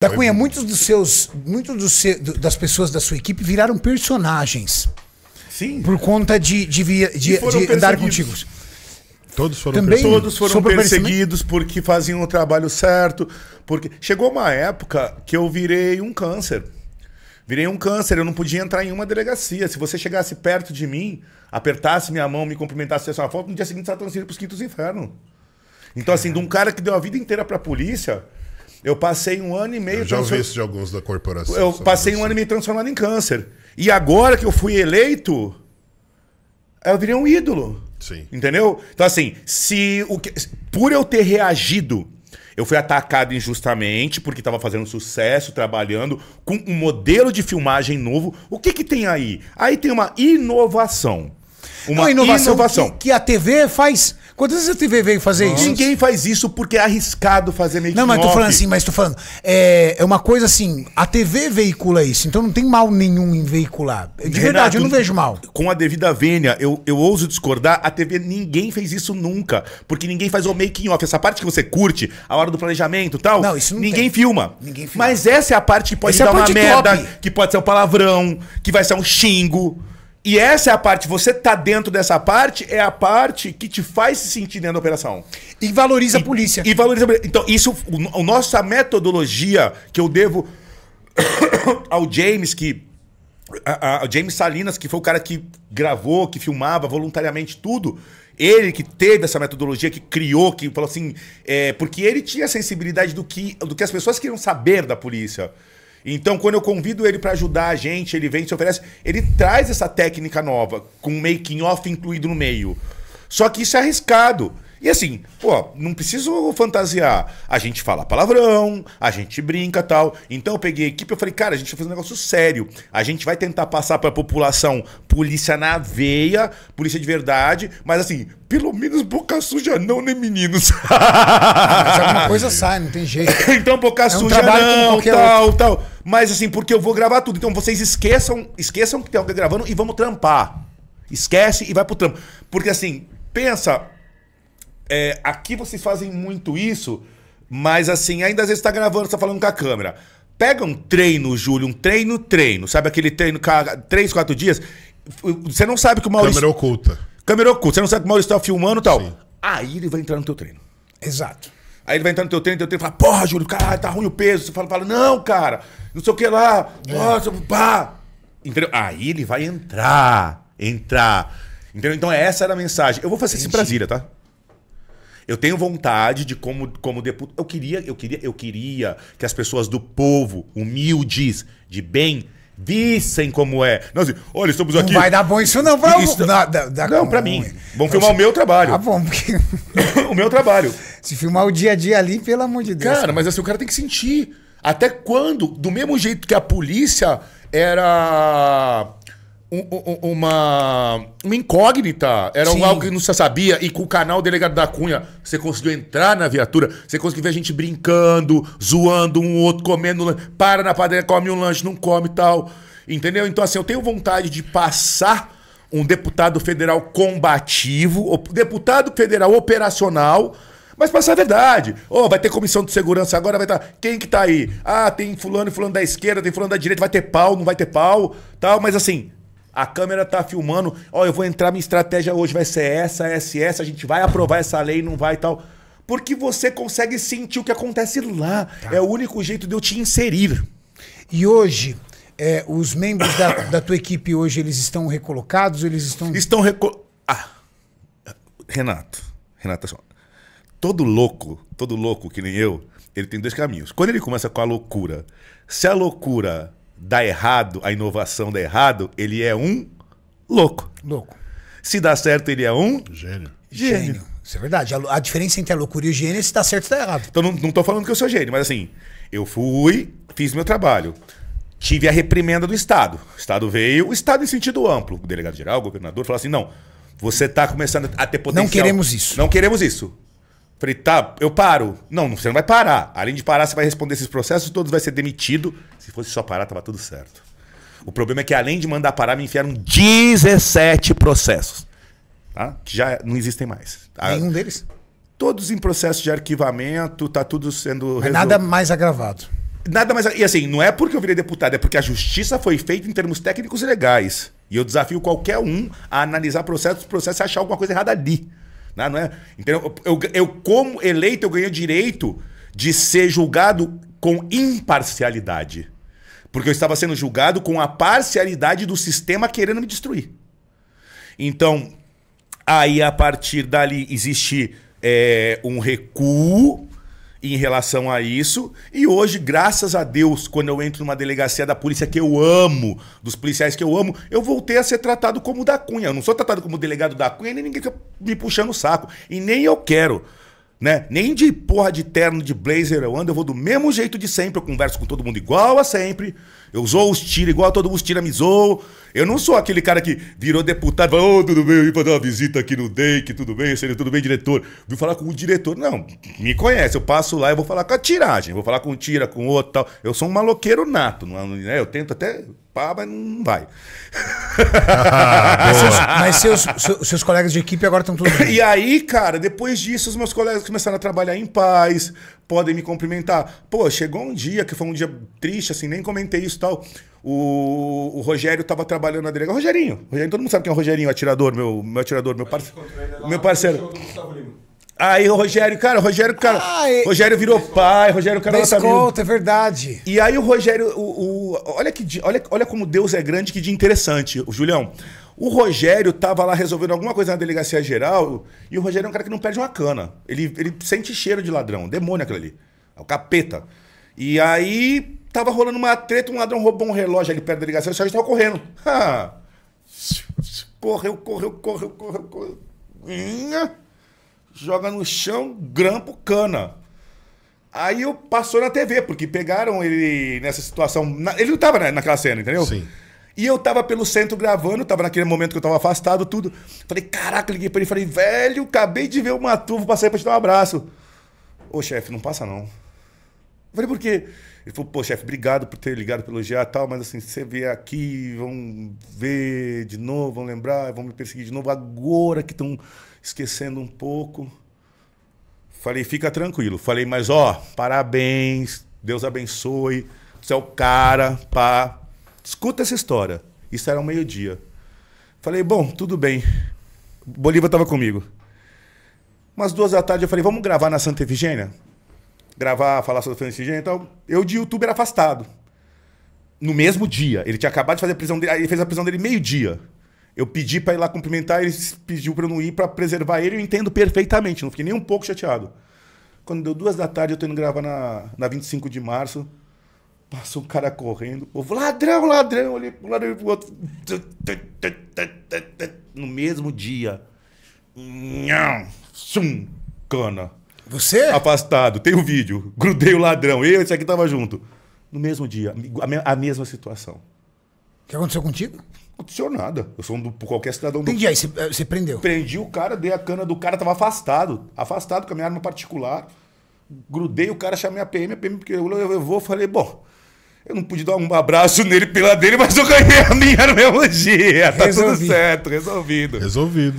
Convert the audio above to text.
Da Cunha, muitos dos seus, muitos dos se, das pessoas da sua equipe viraram personagens. Sim. Por conta de, de, via, de, de andar contigo. Todos foram, Também, perseguidos. todos foram perseguidos porque faziam o trabalho certo. Porque chegou uma época que eu virei um câncer. Virei um câncer, eu não podia entrar em uma delegacia. Se você chegasse perto de mim, apertasse minha mão, me cumprimentasse, fizesse uma foto, no dia seguinte você transferido para os quintos inferno. Então, assim, de um cara que deu a vida inteira para a polícia, eu passei um ano e meio. Eu já ouvi isso de alguns da corporação. Eu passei um ano e meio transformado em câncer. E agora que eu fui eleito, eu virei um ídolo. Sim. Entendeu? Então, assim, se o que... por eu ter reagido, eu fui atacado injustamente porque estava fazendo sucesso, trabalhando com um modelo de filmagem novo. O que, que tem aí? Aí tem uma inovação. Uma, uma inovação, inovação. Que, que a TV faz Quantas vezes a TV veio fazer Nossa. isso? Ninguém faz isso porque é arriscado fazer meio Não, mas tô falando assim, mas tô falando. É, é uma coisa assim, a TV veicula isso, então não tem mal nenhum em veicular. De Renato, verdade, eu não vejo mal. Com a devida vênia, eu, eu ouso discordar, a TV ninguém fez isso nunca. Porque ninguém faz o making off. Essa parte que você curte, a hora do planejamento e tal. Não, isso não ninguém tem. filma. Ninguém filma. Mas essa é a parte que pode essa é dar é uma merda, top. que pode ser um palavrão, que vai ser um xingo. E essa é a parte, você tá dentro dessa parte, é a parte que te faz se sentir dentro da operação. E valoriza e, a polícia. E valoriza a Então, isso, o, a nossa metodologia que eu devo ao James, que. A, a, James Salinas, que foi o cara que gravou, que filmava voluntariamente tudo. Ele que teve essa metodologia, que criou, que falou assim. É, porque ele tinha a sensibilidade do que, do que as pessoas queriam saber da polícia. Então, quando eu convido ele para ajudar a gente, ele vem, se oferece, ele traz essa técnica nova, com um making off incluído no meio. Só que isso é arriscado. E assim, pô, não preciso fantasiar. A gente fala palavrão, a gente brinca tal. Então eu peguei a equipe e falei, cara, a gente vai fazer um negócio sério. A gente vai tentar passar pra população polícia na veia, polícia de verdade, mas assim, pelo menos boca suja não, né, meninos? Mas alguma coisa sai, não tem jeito. então boca é suja um não, tal, outro. tal. Mas assim, porque eu vou gravar tudo. Então vocês esqueçam, esqueçam que tem alguém gravando e vamos trampar. Esquece e vai pro trampo. Porque assim, pensa é, aqui vocês fazem muito isso, mas assim, ainda às vezes tá gravando, tá falando com a câmera. Pega um treino, Júlio, um treino, treino. Sabe aquele treino cada três, quatro dias? Você não sabe que o Maurício. Câmera oculta. Câmera oculta. Você não sabe que o Maurício tá filmando e tal. Sim. Aí ele vai entrar no teu treino. Exato. Aí ele vai entrar no teu treino, teu treino e fala, porra, Júlio, cara, tá ruim o peso. Você fala, fala não, cara, não sei o que lá. É. Nossa, pá. Entendeu? Aí ele vai entrar, entrar. Entendeu? Então essa era a mensagem. Eu vou fazer isso em Brasília, tá? Eu tenho vontade de como, como deputado, eu queria, eu queria, eu queria que as pessoas do povo, humildes, de bem, vissem como é. Não, assim, olha, estamos aqui. Não vai dar bom isso não pra isso... Não, dá, não pra mim. Vamos filmar o meu trabalho. Tá bom. Porque... o meu trabalho. Se filmar o dia a dia ali, pelo amor de Deus. Cara, cara, mas assim, o cara tem que sentir. Até quando? Do mesmo jeito que a polícia era um, uma, uma incógnita. Era Sim. algo que não se sabia. E com o canal Delegado da Cunha, você conseguiu entrar na viatura, você conseguiu ver a gente brincando, zoando um outro, comendo, para na padaria, come um lanche, não come e tal. Entendeu? Então, assim, eu tenho vontade de passar um deputado federal combativo, deputado federal operacional. Mas passar a verdade. Oh, vai ter comissão de segurança agora, vai estar. Tá... Quem que tá aí? Ah, tem fulano e fulano da esquerda, tem fulano da direita, vai ter pau, não vai ter pau, tal. Mas assim, a câmera tá filmando, ó, eu vou entrar, minha estratégia hoje vai ser essa, essa, essa, a gente vai aprovar essa lei, não vai e tal. Porque você consegue sentir o que acontece lá. Tá. É o único jeito de eu te inserir. E hoje, é, os membros da, da, tua equipe hoje, eles estão recolocados? Eles estão. Estão recolocados. Ah! Renato. Renato, assim, todo louco, todo louco que nem eu, ele tem dois caminhos. Quando ele começa com a loucura, se a loucura dá errado, a inovação dá errado, ele é um louco. Louco. Se dá certo, ele é um gênio. Gênio. gênio. Isso é verdade. A, a, diferença entre a loucura e o gênio é se dá certo ou dá errado. Então não, não tô falando que eu sou gênio, mas assim, eu fui, fiz meu trabalho. Tive a reprimenda do Estado. O Estado veio, o Estado em sentido amplo. O delegado geral, o governador, falou assim: não, você está começando a ter potencial. Não queremos isso. Não queremos isso. Falei, tá, eu paro. Não, você não vai parar. Além de parar, você vai responder esses processos todos, vai ser demitido. Se fosse só parar, tava tudo certo. O problema é que além de mandar parar, me enfiaram 17 processos. Tá? Que já não existem mais. Ah, Nenhum deles? Todos em processo de arquivamento, tá tudo sendo. Resol... Nada mais agravado. Nada mais. E assim, não é porque eu virei deputado, é porque a justiça foi feita em termos técnicos e legais. E eu desafio qualquer um a analisar processos, processos e achar alguma coisa errada ali. Né? Não é, entendeu? Eu, eu, como eleito, eu ganho direito de ser julgado com imparcialidade. Porque eu estava sendo julgado com a parcialidade do sistema querendo me destruir. Então, aí a partir dali existe é, um recuo em relação a isso. E hoje, graças a Deus, quando eu entro numa delegacia da polícia que eu amo, dos policiais que eu amo, eu voltei a ser tratado como da Cunha. Eu não sou tratado como delegado da Cunha, nem ninguém me puxando o saco. E nem eu quero né? Nem de porra de terno, de blazer eu ando, eu vou do mesmo jeito de sempre, eu converso com todo mundo igual a sempre, eu uso os tiros igual a todo mundo os tira me zoou. Eu não sou aquele cara que virou deputado, falou, oh, tudo bem, eu vim fazer uma visita aqui no DEIC, tudo bem, seria tudo bem, diretor. Vim falar com o diretor, não, me conhece, eu passo lá, eu vou falar com a tiragem, vou falar com o tira, com o outro tal. Eu sou um maloqueiro nato, né? eu tento até participar, mas não vai. Ah, seus, mas seus, seus, seus, colegas de equipe agora estão todos. e aí, cara, depois disso, os meus colegas começaram a trabalhar em paz, podem me cumprimentar. Pô, chegou um dia que foi um dia triste, assim, nem comentei isso e tal. O, o, Rogério estava trabalhando na delegacia. Rogerinho, Rogerinho, todo mundo sabe quem é o Rogerinho, atirador, meu, meu atirador, meu, parceiro, meu parceiro. Aí o Rogério, cara, o Rogério, cara, Ai, Rogério virou pai, Rogério, cara, tá escolta, é verdade. E aí o Rogério, o, o, olha que olha, olha como Deus é grande, que dia interessante, o Julião. O Rogério tava lá resolvendo alguma coisa na delegacia geral, e o Rogério é um cara que não perde uma cana. Ele, ele sente cheiro de ladrão, demônio aquele ali. É o capeta. E aí tava rolando uma treta, um ladrão roubou um relógio ali perto da delegacia, o Sérgio tava correndo. Ha. Correu, correu, correu, correu, correu joga no chão, grampo, cana. Aí eu passou na TV, porque pegaram ele nessa situação. Na, ele não tava na, naquela cena, entendeu? Sim. E eu tava pelo centro gravando, tava naquele momento que eu tava afastado, tudo. Falei, caraca, liguei pra ele falei, velho, acabei de ver o passar aí pra te dar um abraço. Ô, chefe, não passa não. Falei, por quê? Ele falou, pô, chefe, obrigado por ter ligado pelo elogiar e tal, mas assim, você vier aqui, vão ver de novo, vão lembrar, vão me perseguir de novo, agora que estão esquecendo um pouco. Falei, fica tranquilo. Falei, mas ó, parabéns, Deus abençoe, você é o cara, pá. Escuta essa história. Isso era um meio-dia. Falei, bom, tudo bem. Bolívar estava comigo. Umas duas da tarde eu falei, vamos gravar na Santa Efigênia? gravar, falar sobre o de gênero e tal. Eu de youtuber afastado. No mesmo dia. Ele tinha acabado de fazer a prisão dele. Ele fez a prisão dele meio-dia. Eu pedi para ir lá cumprimentar, ele pediu para eu não ir para preservar ele. Eu entendo perfeitamente, não fiquei nem um pouco chateado. Quando deu duas da tarde, eu tô indo gravar na, na 25 de março. Passou um cara correndo, povo, ladrão, ladrão, olhei pro lado e pro outro. No mesmo dia. Nham, sum, cana. Você? Afastado. Tem um vídeo. Grudei o ladrão. Eu e esse aqui tava junto. No mesmo dia, a, mesma situação. O que aconteceu contigo? aconteceu nada. Eu sou um do, qualquer cidadão Entendi, do... aí eh, você, prendeu. Prendi o cara, dei a cana do cara, tava afastado. Afastado com a minha arma particular. Grudei o cara, chamei a PM, a PM, porque eu, eu, vou, falei, bom. Eu não pude dar um abraço nele pela dele, mas eu ganhei a minha no mesmo dia. Tá tudo certo, resolvido. Resolvido.